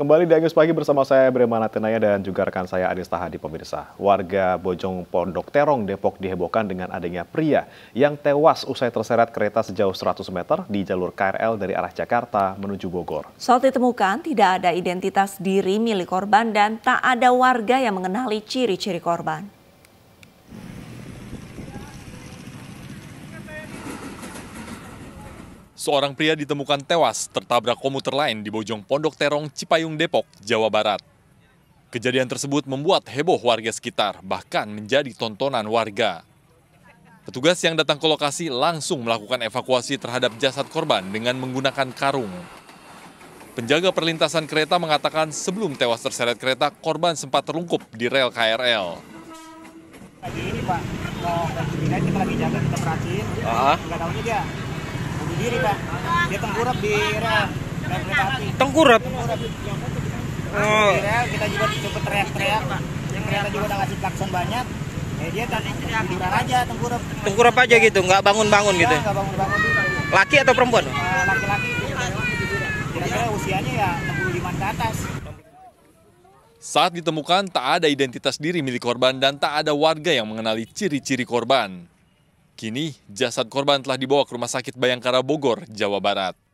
Kembali di Agus Pagi bersama saya Bremana Tenaya dan juga rekan saya Adis Tahadi Pemirsa. Warga Bojong Pondok Terong Depok dihebohkan dengan adanya pria yang tewas usai terseret kereta sejauh 100 meter di jalur KRL dari arah Jakarta menuju Bogor. Saat ditemukan, tidak ada identitas diri milik korban dan tak ada warga yang mengenali ciri-ciri korban. Seorang pria ditemukan tewas tertabrak komuter lain di Bojong Pondok Terong, Cipayung, Depok, Jawa Barat. Kejadian tersebut membuat heboh warga sekitar, bahkan menjadi tontonan warga. Petugas yang datang ke lokasi langsung melakukan evakuasi terhadap jasad korban dengan menggunakan karung. Penjaga perlintasan kereta mengatakan sebelum tewas terseret kereta, korban sempat terlungkup di rel KRL. Lagi ini Pak, kalau kita lagi jaga, kita perhatiin, ah. nggak tahunya dia sendiri pak dia tengkurap di rel kereta api tengkurap oh. di rel kita juga cukup teriak-teriak pak yang kereta juga udah ngasih klakson banyak ya dia tadi kan tidur aja tengkurap tengkurap aja gitu nggak bangun-bangun iya, gitu nggak bangun-bangun iya. laki atau perempuan eh, laki-laki kira-kira usianya ya 65 ke atas saat ditemukan, tak ada identitas diri milik korban dan tak ada warga yang mengenali ciri-ciri korban. Kini, jasad korban telah dibawa ke Rumah Sakit Bayangkara Bogor, Jawa Barat.